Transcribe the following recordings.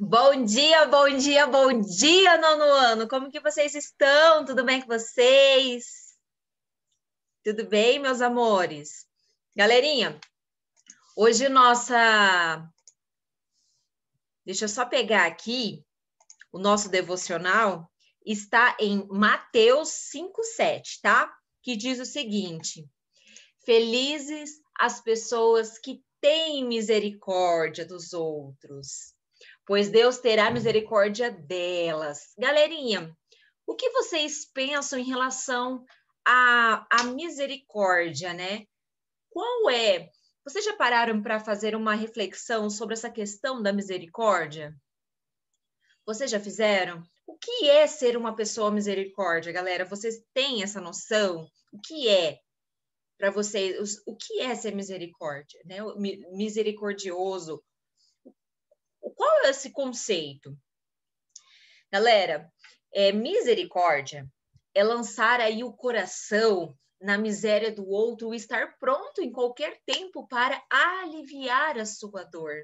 Bom dia, bom dia, bom dia, nono ano. Como que vocês estão? Tudo bem com vocês? Tudo bem, meus amores? Galerinha, hoje nossa Deixa eu só pegar aqui o nosso devocional está em Mateus 5:7, tá? Que diz o seguinte: Felizes as pessoas que têm misericórdia dos outros pois Deus terá misericórdia delas. Galerinha, o que vocês pensam em relação à, à misericórdia, né? Qual é? Vocês já pararam para fazer uma reflexão sobre essa questão da misericórdia? Vocês já fizeram? O que é ser uma pessoa misericórdia, galera? Vocês têm essa noção? O que é para vocês? O que é ser misericórdia, né? Misericordioso, qual é esse conceito? Galera, é, misericórdia é lançar aí o coração na miséria do outro estar pronto em qualquer tempo para aliviar a sua dor.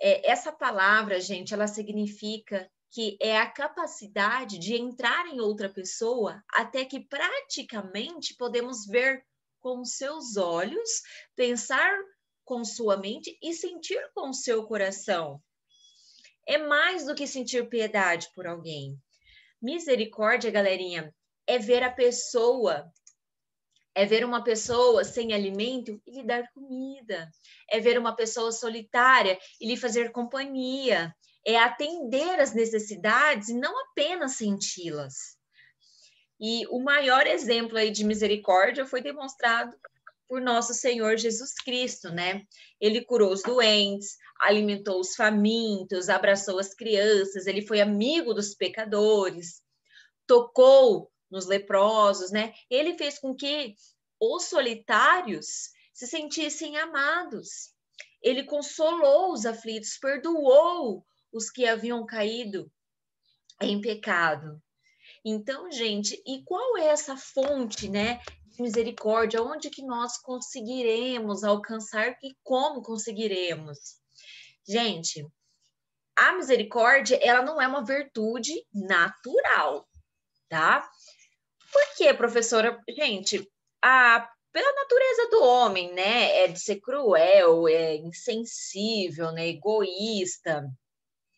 É, essa palavra, gente, ela significa que é a capacidade de entrar em outra pessoa até que praticamente podemos ver com seus olhos, pensar com sua mente e sentir com seu coração. É mais do que sentir piedade por alguém. Misericórdia, galerinha, é ver a pessoa, é ver uma pessoa sem alimento e lhe dar comida, é ver uma pessoa solitária e lhe fazer companhia, é atender às necessidades e não apenas senti-las. E o maior exemplo aí de misericórdia foi demonstrado por nosso Senhor Jesus Cristo, né? Ele curou os doentes, alimentou os famintos, abraçou as crianças, ele foi amigo dos pecadores, tocou nos leprosos, né? Ele fez com que os solitários se sentissem amados. Ele consolou os aflitos, perdoou os que haviam caído em pecado. Então, gente, e qual é essa fonte, né, misericórdia, onde que nós conseguiremos alcançar e como conseguiremos? Gente, a misericórdia, ela não é uma virtude natural, tá? Por quê, professora? Gente, a, pela natureza do homem, né? É de ser cruel, é insensível, né? Egoísta,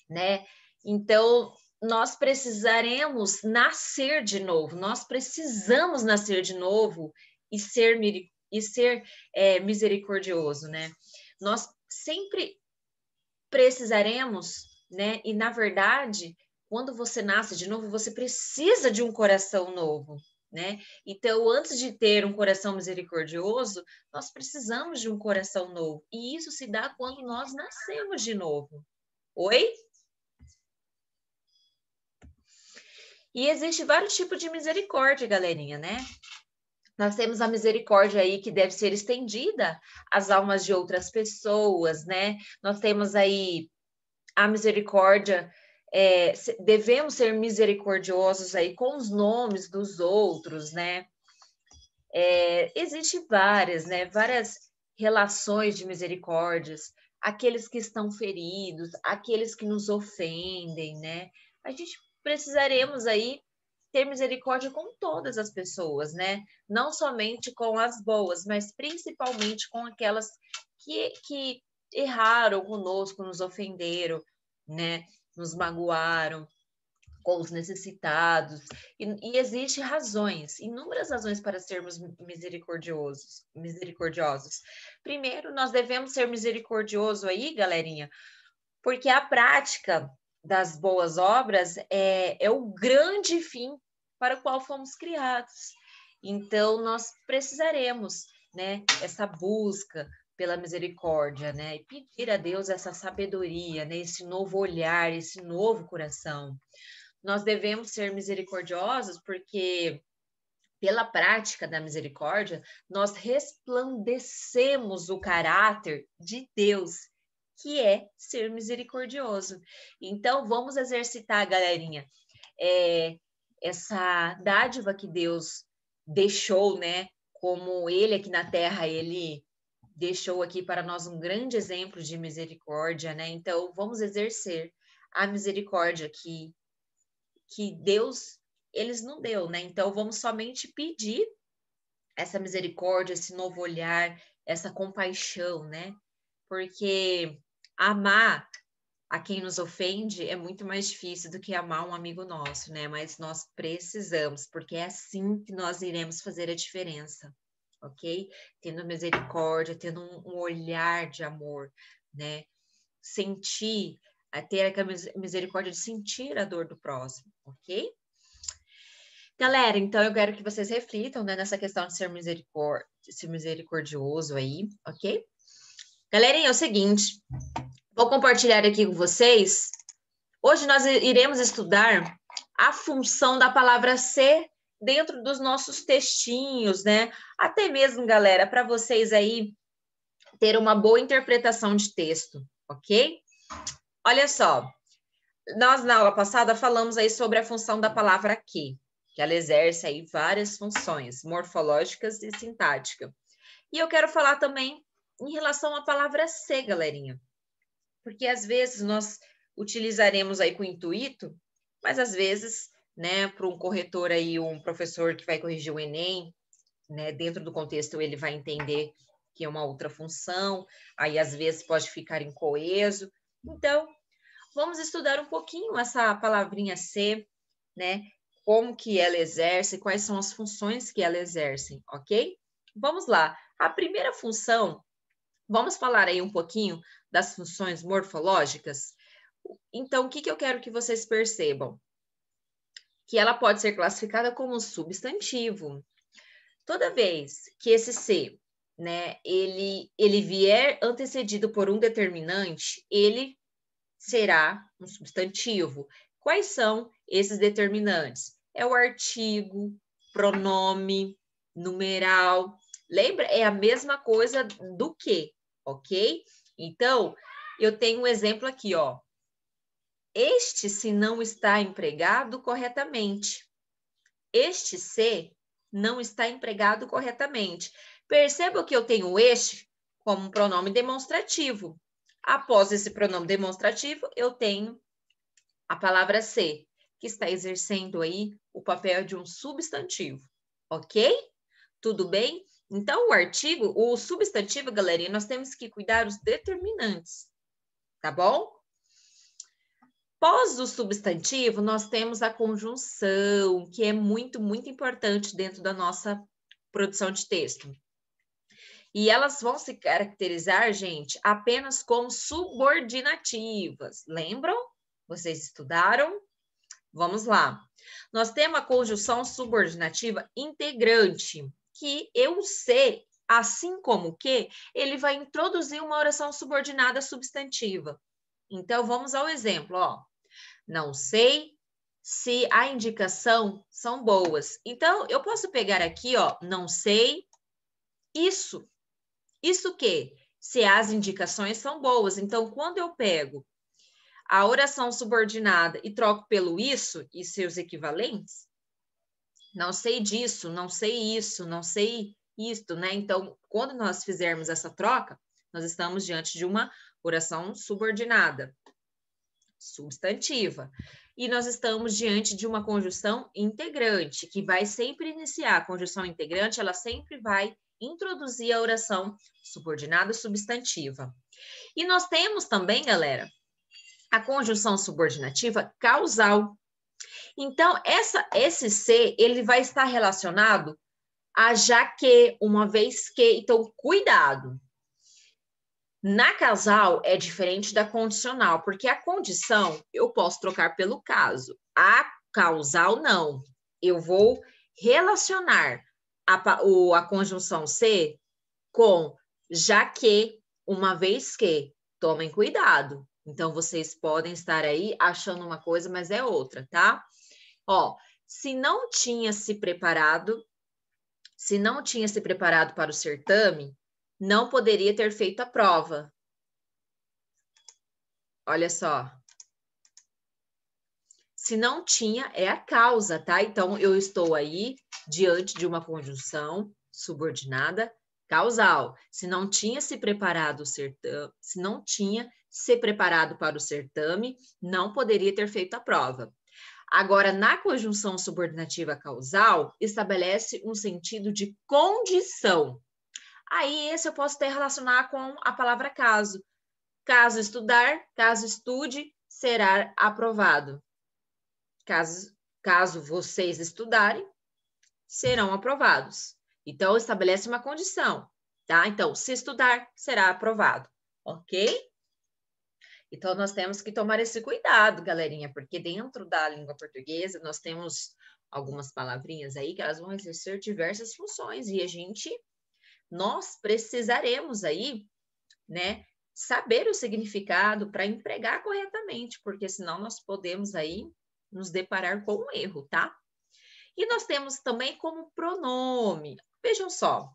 né? Então, nós precisaremos nascer de novo, nós precisamos nascer de novo e ser, e ser é, misericordioso, né? Nós sempre precisaremos, né? E na verdade, quando você nasce de novo, você precisa de um coração novo, né? Então, antes de ter um coração misericordioso, nós precisamos de um coração novo. E isso se dá quando nós nascemos de novo. Oi? E existe vários tipos de misericórdia, galerinha, né? Nós temos a misericórdia aí que deve ser estendida às almas de outras pessoas, né? Nós temos aí a misericórdia é, devemos ser misericordiosos aí com os nomes dos outros, né? É, Existem várias, né? Várias relações de misericórdias, aqueles que estão feridos, aqueles que nos ofendem, né? A gente precisaremos aí ter misericórdia com todas as pessoas, né? Não somente com as boas, mas principalmente com aquelas que, que erraram conosco, nos ofenderam, né? Nos magoaram com os necessitados. E, e existem razões, inúmeras razões para sermos misericordiosos, misericordiosos. Primeiro, nós devemos ser misericordiosos aí, galerinha, porque a prática das boas obras é, é o grande fim para o qual fomos criados. Então, nós precisaremos, né, essa busca pela misericórdia, né, e pedir a Deus essa sabedoria, né, esse novo olhar, esse novo coração. Nós devemos ser misericordiosos porque pela prática da misericórdia, nós resplandecemos o caráter de Deus que é ser misericordioso. Então, vamos exercitar, galerinha, é, essa dádiva que Deus deixou, né? Como ele aqui na terra, ele deixou aqui para nós um grande exemplo de misericórdia, né? Então, vamos exercer a misericórdia que, que Deus, eles não deu, né? Então, vamos somente pedir essa misericórdia, esse novo olhar, essa compaixão, né? Porque amar a quem nos ofende é muito mais difícil do que amar um amigo nosso, né? Mas nós precisamos, porque é assim que nós iremos fazer a diferença, ok? Tendo misericórdia, tendo um olhar de amor, né? Sentir, é, ter aquela misericórdia de sentir a dor do próximo, ok? Galera, então eu quero que vocês reflitam né, nessa questão de ser, misericor ser misericordioso aí, ok? Galerinha, é o seguinte, vou compartilhar aqui com vocês. Hoje nós iremos estudar a função da palavra ser dentro dos nossos textinhos, né? Até mesmo, galera, para vocês aí ter uma boa interpretação de texto, ok? Olha só, nós na aula passada falamos aí sobre a função da palavra que, que ela exerce aí várias funções morfológicas e sintática. E eu quero falar também em relação à palavra ser, galerinha. Porque às vezes nós utilizaremos aí com intuito, mas às vezes, né, para um corretor aí, um professor que vai corrigir o Enem, né, dentro do contexto ele vai entender que é uma outra função, aí às vezes pode ficar incoeso. Então, vamos estudar um pouquinho essa palavrinha ser, né? Como que ela exerce, quais são as funções que ela exerce, ok? Vamos lá. A primeira função Vamos falar aí um pouquinho das funções morfológicas? Então, o que, que eu quero que vocês percebam? Que ela pode ser classificada como um substantivo. Toda vez que esse C, né, ele, ele vier antecedido por um determinante, ele será um substantivo. Quais são esses determinantes? É o artigo, pronome, numeral. Lembra? É a mesma coisa do que? ok? Então, eu tenho um exemplo aqui, ó. Este, se não está empregado corretamente. Este se não está empregado corretamente. Perceba que eu tenho este como um pronome demonstrativo. Após esse pronome demonstrativo, eu tenho a palavra se, que está exercendo aí o papel de um substantivo, ok? Tudo bem? Então, o artigo, o substantivo, galerinha, nós temos que cuidar os determinantes, tá bom? Pós o substantivo, nós temos a conjunção, que é muito, muito importante dentro da nossa produção de texto. E elas vão se caracterizar, gente, apenas como subordinativas. Lembram? Vocês estudaram? Vamos lá. Nós temos a conjunção subordinativa integrante que eu sei, assim como que, ele vai introduzir uma oração subordinada substantiva. Então, vamos ao exemplo, ó. Não sei se a indicação são boas. Então, eu posso pegar aqui, ó, não sei isso. Isso que? Se as indicações são boas. Então, quando eu pego a oração subordinada e troco pelo isso e seus equivalentes, não sei disso, não sei isso, não sei isto, né? Então, quando nós fizermos essa troca, nós estamos diante de uma oração subordinada, substantiva. E nós estamos diante de uma conjunção integrante, que vai sempre iniciar. A conjunção integrante, ela sempre vai introduzir a oração subordinada substantiva. E nós temos também, galera, a conjunção subordinativa causal, então, essa, esse ser, ele vai estar relacionado a já que, uma vez que. Então, cuidado. Na casal é diferente da condicional, porque a condição eu posso trocar pelo caso. A causal não. Eu vou relacionar a, o, a conjunção ser com já que, uma vez que. Tomem cuidado. Então vocês podem estar aí achando uma coisa, mas é outra, tá? Ó, se não tinha se preparado, se não tinha se preparado para o certame, não poderia ter feito a prova. Olha só. Se não tinha, é a causa, tá? Então, eu estou aí diante de uma conjunção subordinada causal. Se não tinha se preparado, se não tinha se preparado para o certame, não poderia ter feito a prova. Agora, na conjunção subordinativa causal, estabelece um sentido de condição. Aí, esse eu posso até relacionar com a palavra caso. Caso estudar, caso estude, será aprovado. Caso, caso vocês estudarem, serão aprovados. Então, estabelece uma condição, tá? Então, se estudar, será aprovado, ok? Então, nós temos que tomar esse cuidado, galerinha, porque dentro da língua portuguesa nós temos algumas palavrinhas aí que elas vão exercer diversas funções e a gente, nós precisaremos aí, né, saber o significado para empregar corretamente, porque senão nós podemos aí nos deparar com um erro, tá? E nós temos também como pronome. Vejam só.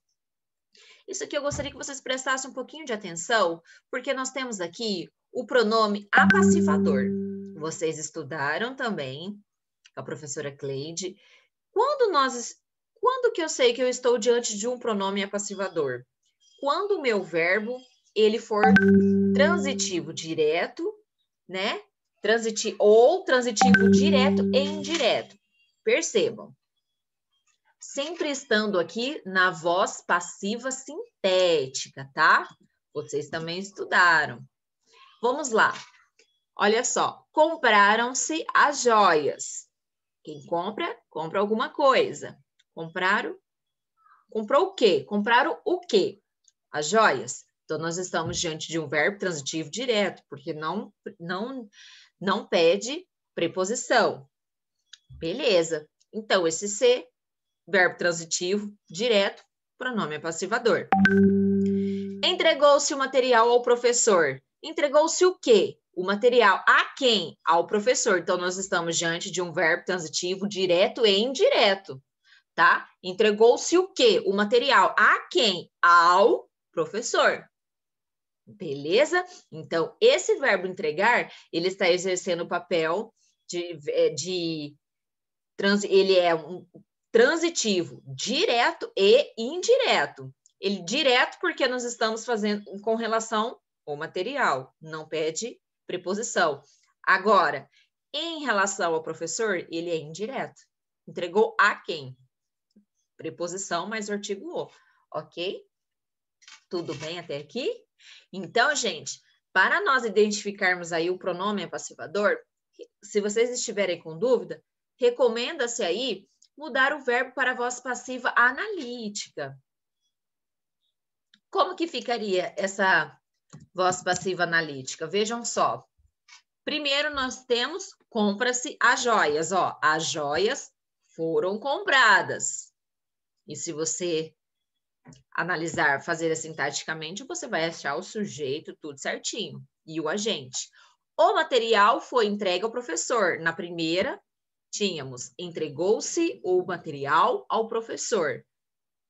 Isso aqui eu gostaria que vocês prestassem um pouquinho de atenção, porque nós temos aqui o pronome apassivador. Vocês estudaram também, a professora Cleide. Quando nós quando que eu sei que eu estou diante de um pronome apassivador? Quando o meu verbo ele for transitivo direto, né? Transiti ou transitivo direto e indireto. Percebam. Sempre estando aqui na voz passiva sintética, tá? Vocês também estudaram. Vamos lá. Olha só, compraram-se as joias. Quem compra, compra alguma coisa. Compraram? Comprou o quê? Compraram o quê? As joias. Então, nós estamos diante de um verbo transitivo direto, porque não, não, não pede preposição. Beleza. Então, esse ser, verbo transitivo direto, pronome é passivador. Entregou-se o material ao professor entregou-se o quê? O material a quem? Ao professor. Então, nós estamos diante de um verbo transitivo direto e indireto, tá? Entregou-se o quê? O material a quem? Ao professor. Beleza? Então, esse verbo entregar, ele está exercendo o papel de. É, de trans, ele é um transitivo direto e indireto. Ele direto porque nós estamos fazendo com relação o material, não pede preposição. Agora, em relação ao professor, ele é indireto. Entregou a quem? Preposição mais artigo o, ok? Tudo bem até aqui? Então, gente, para nós identificarmos aí o pronome passivador se vocês estiverem com dúvida, recomenda-se aí mudar o verbo para a voz passiva analítica. Como que ficaria essa voz passiva analítica. Vejam só. Primeiro, nós temos compra-se as joias. Ó, as joias foram compradas. E se você analisar, fazer assim taticamente, você vai achar o sujeito tudo certinho e o agente. O material foi entregue ao professor. Na primeira, tínhamos entregou-se o material ao professor.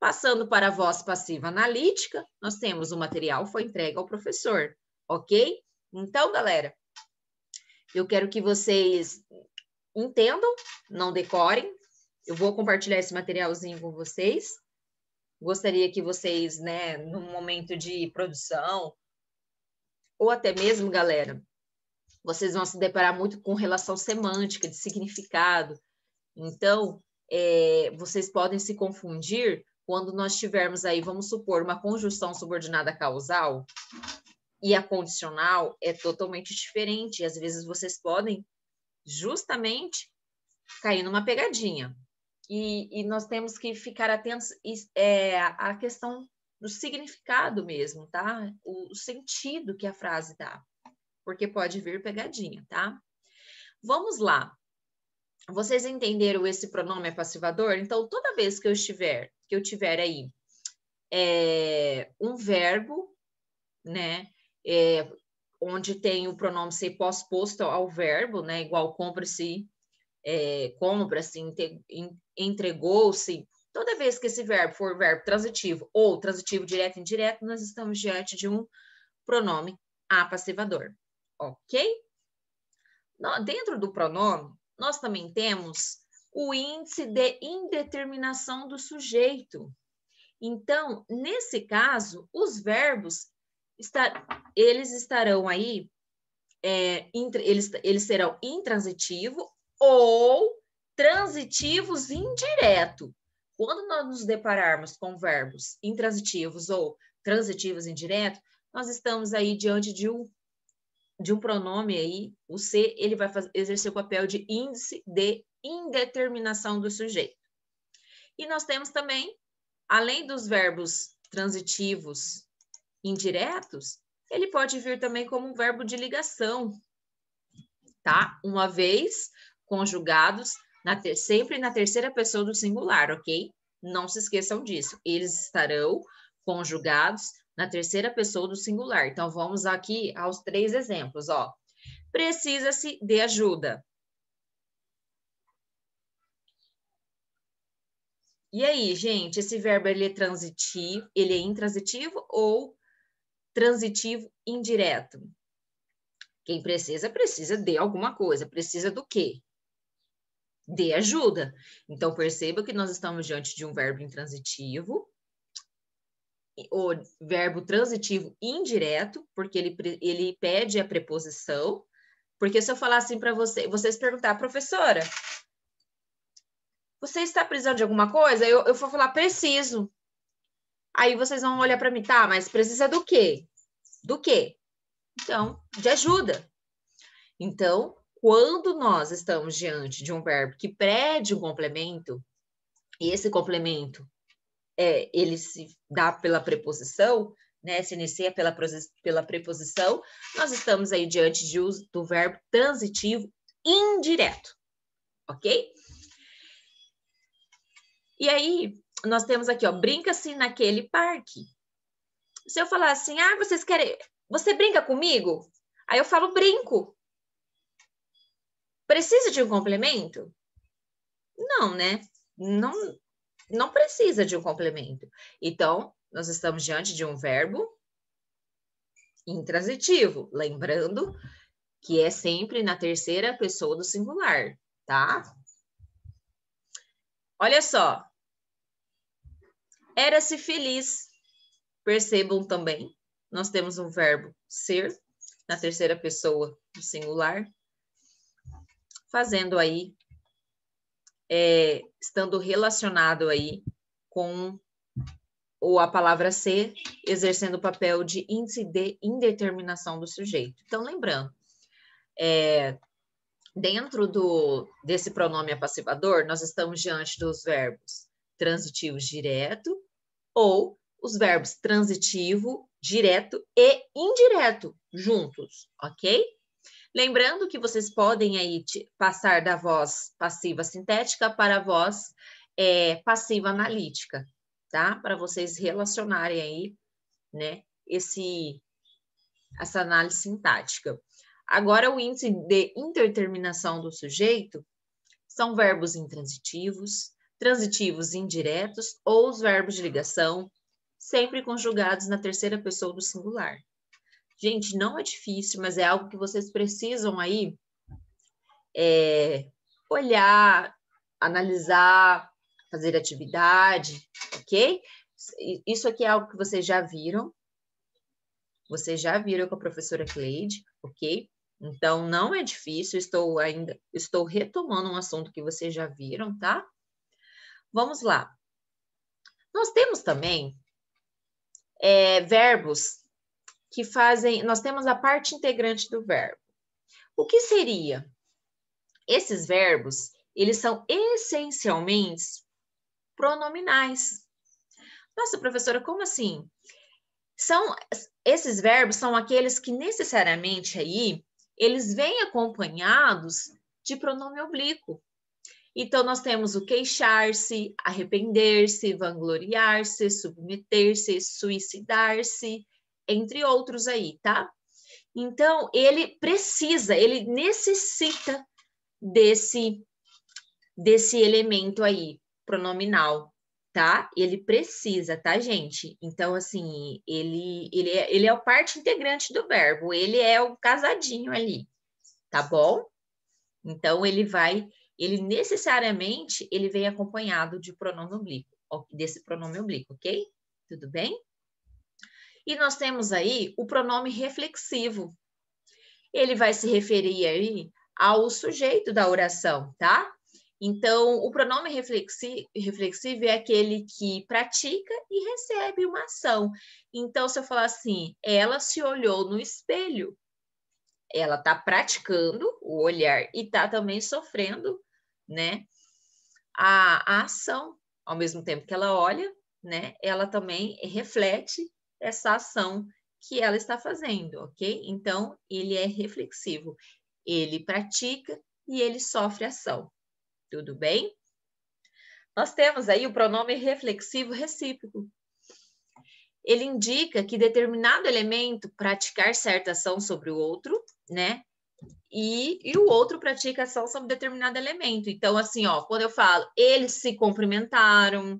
Passando para a voz passiva analítica, nós temos o material foi entregue ao professor, ok? Então, galera, eu quero que vocês entendam, não decorem. Eu vou compartilhar esse materialzinho com vocês. Gostaria que vocês, né, num momento de produção, ou até mesmo, galera, vocês vão se deparar muito com relação semântica, de significado. Então, é, vocês podem se confundir quando nós tivermos aí, vamos supor, uma conjunção subordinada causal e a condicional é totalmente diferente. E às vezes vocês podem justamente cair numa pegadinha. E, e nós temos que ficar atentos é, à questão do significado mesmo, tá? O, sentido que a frase dá, porque pode vir pegadinha, tá? Vamos lá. Vocês entenderam esse pronome passivador Então, toda vez que eu estiver que eu tiver aí é, um verbo, né? É, onde tem o pronome ser posposto posto ao verbo, né? Igual compra-se, é, compra-se, entregou-se. Toda vez que esse verbo for verbo transitivo ou transitivo direto e indireto, nós estamos diante de um pronome apassivador, ok? Dentro do pronome, nós também temos o índice de indeterminação do sujeito. Então, nesse caso, os verbos estar, eles estarão aí, é, intra, eles, eles serão intransitivo ou transitivos indireto. Quando nós nos depararmos com verbos intransitivos ou transitivos indireto, nós estamos aí diante de um de um pronome aí, o C, ele vai fazer, exercer o papel de índice de indeterminação do sujeito. E nós temos também, além dos verbos transitivos indiretos, ele pode vir também como um verbo de ligação, tá? Uma vez conjugados na ter... sempre na terceira pessoa do singular, ok? Não se esqueçam disso. Eles estarão conjugados na terceira pessoa do singular. Então, vamos aqui aos três exemplos, ó. Precisa-se de ajuda. E aí, gente, esse verbo ele é transitivo, ele é intransitivo ou transitivo indireto? Quem precisa, precisa de alguma coisa. Precisa do quê? De ajuda. Então, perceba que nós estamos diante de um verbo intransitivo, o verbo transitivo indireto, porque ele, ele pede a preposição. Porque se eu falar assim para você, vocês perguntar, professora, você está precisando de alguma coisa? Eu, eu vou falar, preciso. Aí vocês vão olhar para mim, tá, mas precisa do quê? Do quê? Então, de ajuda. Então, quando nós estamos diante de um verbo que pede um complemento, e esse complemento é, ele se dá pela preposição, né, se inicia pela, pela preposição, nós estamos aí diante de uso do verbo transitivo indireto, ok? E aí, nós temos aqui, ó, hum. brinca-se assim naquele parque. Se eu falar assim, ah, vocês querem. Você brinca comigo? Aí eu falo, brinco. Precisa de um complemento? Não, né? Não, não precisa de um complemento. Então, nós estamos diante de um verbo intransitivo, lembrando que é sempre na terceira pessoa do singular, tá? Olha só. Era-se feliz. Percebam também, nós temos um verbo ser, na terceira pessoa do singular, fazendo aí, é, estando relacionado aí com ou a palavra ser, exercendo o papel de índice de indeterminação do sujeito. Então, lembrando, é, Dentro do, desse pronome apassivador, nós estamos diante dos verbos transitivos direto ou os verbos transitivo, direto e indireto juntos, ok? Lembrando que vocês podem aí passar da voz passiva sintética para a voz é, passiva analítica, tá? Para vocês relacionarem aí, né, esse, essa análise sintática. Agora, o índice de interterminação do sujeito são verbos intransitivos, transitivos indiretos ou os verbos de ligação, sempre conjugados na terceira pessoa do singular. Gente, não é difícil, mas é algo que vocês precisam aí é, olhar, analisar, fazer atividade, ok? Isso aqui é algo que vocês já viram. Vocês já viram com a professora Cleide, ok? Então, não é difícil, estou ainda estou retomando um assunto que vocês já viram, tá? Vamos lá. Nós temos também é, verbos que fazem. Nós temos a parte integrante do verbo. O que seria? Esses verbos, eles são essencialmente pronominais. Nossa, professora, como assim? São esses verbos são aqueles que necessariamente aí eles vêm acompanhados de pronome oblíquo. Então, nós temos o queixar-se, arrepender-se, vangloriar-se, submeter-se, suicidar-se, entre outros aí, tá? Então, ele precisa, ele necessita desse, desse elemento aí, pronominal tá? Ele precisa, tá, gente? Então, assim, ele, ele, é, ele é o parte integrante do verbo, ele é o casadinho ali, tá bom? Então, ele vai, ele necessariamente, ele vem acompanhado de pronome oblíquo, desse pronome oblíquo, ok? Tudo bem? E nós temos aí o pronome reflexivo. Ele vai se referir aí ao sujeito da oração, tá? Então, o pronome reflexivo é aquele que pratica e recebe uma ação. Então, se eu falar assim, ela se olhou no espelho, ela está praticando o olhar e está também sofrendo, né, a, a, ação. Ao mesmo tempo que ela olha, né, ela também reflete essa ação que ela está fazendo, ok? Então, ele é reflexivo. Ele pratica e ele sofre ação. Tudo bem? Nós temos aí o pronome reflexivo recíproco. Ele indica que determinado elemento praticar certa ação sobre o outro, né? E, e o outro pratica ação sobre determinado elemento. Então, assim, ó, quando eu falo, eles se cumprimentaram,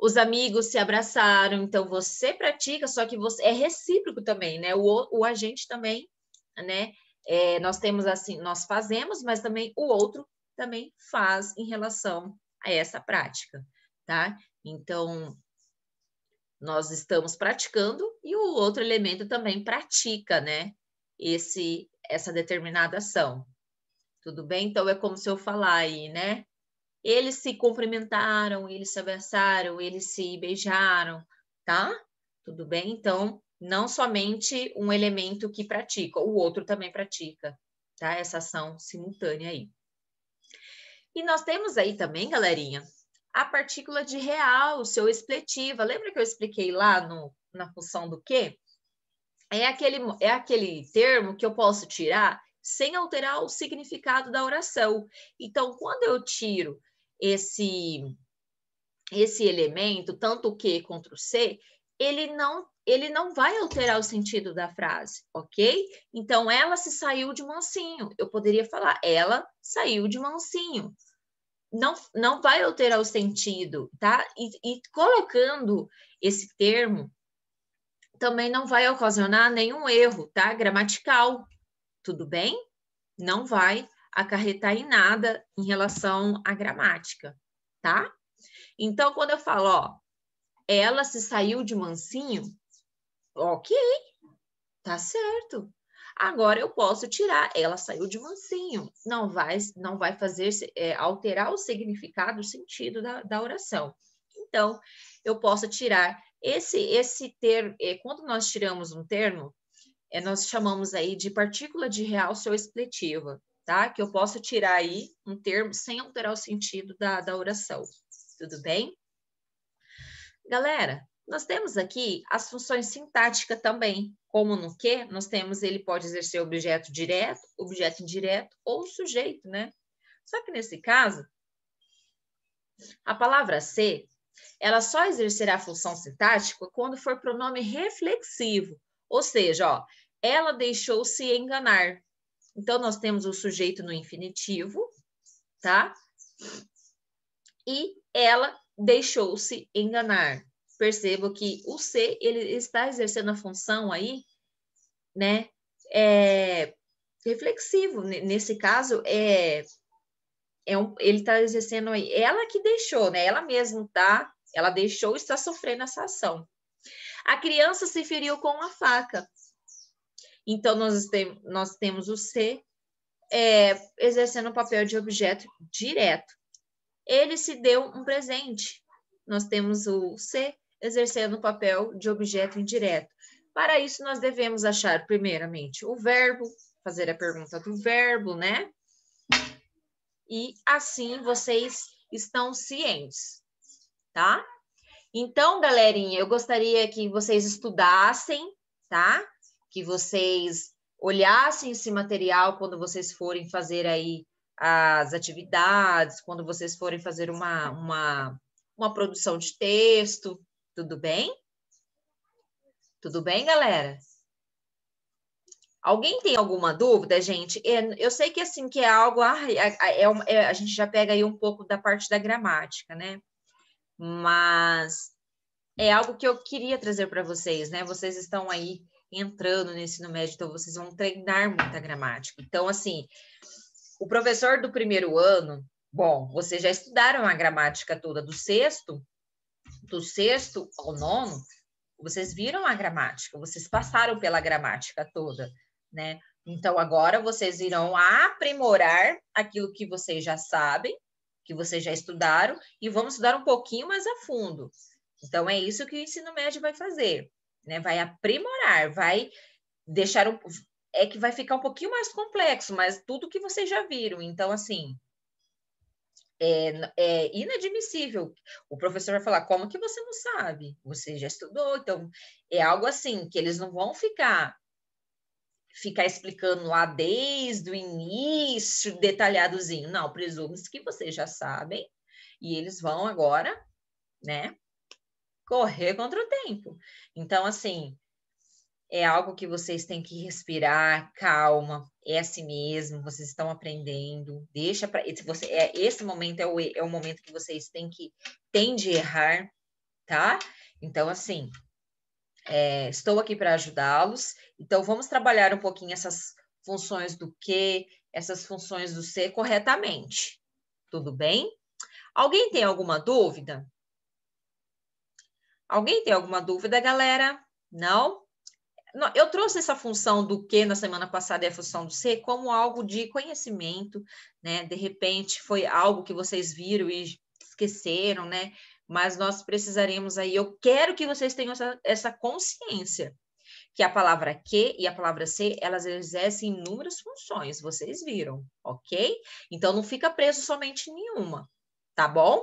os amigos se abraçaram, então você pratica, só que você é recíproco também, né? O, o agente também, né? É, nós temos assim, nós fazemos, mas também o outro também faz em relação a essa prática, tá? Então, nós estamos praticando e o outro elemento também pratica, né? Esse, essa determinada ação. Tudo bem? Então, é como se eu falar aí, né? Eles se cumprimentaram, eles se abraçaram, eles se beijaram, tá? Tudo bem? Então, não somente um elemento que pratica, o outro também pratica, tá? Essa ação simultânea aí. E nós temos aí também, galerinha, a partícula de real, seu expletiva. Lembra que eu expliquei lá no, na função do que? É aquele, é aquele termo que eu posso tirar sem alterar o significado da oração. Então, quando eu tiro esse esse elemento, tanto o que contra o C, ele não ele não vai alterar o sentido da frase, ok? Então, ela se saiu de mansinho. Eu poderia falar, ela saiu de mansinho não, não vai alterar o sentido, tá? E, e colocando esse termo também não vai ocasionar nenhum erro, tá? Gramatical, tudo bem? Não vai acarretar em nada em relação à gramática, tá? Então, quando eu falo, ó, ela se saiu de mansinho, ok, tá certo. Agora eu posso tirar, ela saiu de mansinho. Não vai, não vai fazer é, alterar o significado, o sentido da, da oração. Então, eu posso tirar esse esse termo. É, quando nós tiramos um termo, é, nós chamamos aí de partícula de realce ou expletiva, tá? Que eu posso tirar aí um termo sem alterar o sentido da, da oração. Tudo bem? Galera, nós temos aqui as funções sintáticas também, como no que, nós temos ele pode exercer objeto direto, objeto indireto ou sujeito, né? Só que nesse caso, a palavra ser, ela só exercerá a função sintática quando for pronome reflexivo, ou seja, ó, ela deixou-se enganar. Então, nós temos o sujeito no infinitivo, tá? E ela deixou-se enganar percebo que o ser ele está exercendo a função aí, né? É, reflexivo nesse caso é, é um, ele está exercendo aí, é ela que deixou, né? Ela mesma tá, ela deixou está sofrendo essa ação. A criança se feriu com uma faca. Então nós, tem, nós temos o ser é, exercendo o papel de objeto direto. Ele se deu um presente. Nós temos o ser exercendo o papel de objeto indireto. Para isso, nós devemos achar, primeiramente, o verbo, fazer a pergunta do verbo, né? E assim vocês estão cientes, tá? Então, galerinha, eu gostaria que vocês estudassem, tá? Que vocês olhassem esse material quando vocês forem fazer aí as atividades, quando vocês forem fazer uma, uma, uma produção de texto, tudo bem? Tudo bem, galera? Alguém tem alguma dúvida, gente? É, eu sei que assim que é algo ah, é, é, é, a gente já pega aí um pouco da parte da gramática, né? Mas é algo que eu queria trazer para vocês, né? Vocês estão aí entrando no ensino médio, então vocês vão treinar muita gramática. Então, assim, o professor do primeiro ano, bom, vocês já estudaram a gramática toda do sexto, do sexto ao nono, vocês viram a gramática, vocês passaram pela gramática toda, né? Então agora vocês irão aprimorar aquilo que vocês já sabem, que vocês já estudaram e vamos estudar um pouquinho mais a fundo. Então é isso que o ensino médio vai fazer, né? Vai aprimorar, vai deixar um é que vai ficar um pouquinho mais complexo, mas tudo que vocês já viram. Então assim, é, é, inadmissível. O professor vai falar, como que você não sabe? Você já estudou, então é algo assim que eles não vão ficar ficar explicando lá desde o início, detalhadozinho. Não, presume-se que vocês já sabem e eles vão agora, né, correr contra o tempo. Então, assim, é algo que vocês têm que respirar, calma, é assim mesmo, vocês estão aprendendo, deixa para esse, você, é, esse momento é o, é o momento que vocês têm que tem de errar, tá? Então assim, é, estou aqui para ajudá-los. Então vamos trabalhar um pouquinho essas funções do que, essas funções do ser corretamente. Tudo bem? Alguém tem alguma dúvida? Alguém tem alguma dúvida, galera? Não? eu trouxe essa função do que na semana passada é a função do ser como algo de conhecimento, né? De repente foi algo que vocês viram e esqueceram, né? Mas nós precisaremos aí, eu quero que vocês tenham essa, essa consciência que a palavra que e a palavra ser, elas exercem inúmeras funções, vocês viram, ok? Então não fica preso somente em nenhuma, tá bom?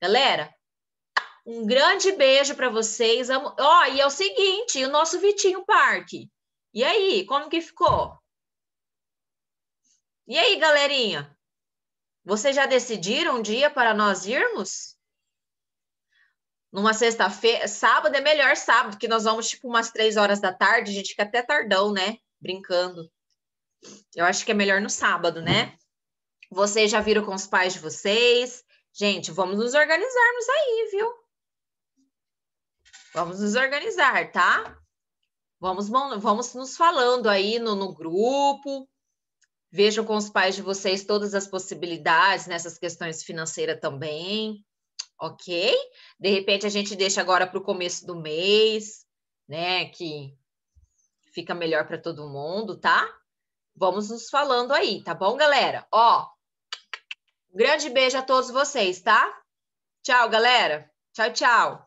Galera, um grande beijo para vocês. Ó, oh, e é o seguinte, o nosso Vitinho Parque. E aí, como que ficou? E aí, galerinha? Vocês já decidiram um dia para nós irmos? Numa sexta-feira, sábado é melhor sábado, que nós vamos tipo umas três horas da tarde, a gente fica até tardão, né? Brincando. Eu acho que é melhor no sábado, né? Vocês já viram com os pais de vocês? Gente, vamos nos organizarmos aí, viu? Vamos nos organizar, tá? Vamos, vamos nos falando aí no, no grupo. Vejam com os pais de vocês todas as possibilidades nessas questões financeiras também, ok? De repente a gente deixa agora para o começo do mês, né? Que fica melhor para todo mundo, tá? Vamos nos falando aí, tá bom, galera? Ó, um grande beijo a todos vocês, tá? Tchau, galera. Tchau, tchau.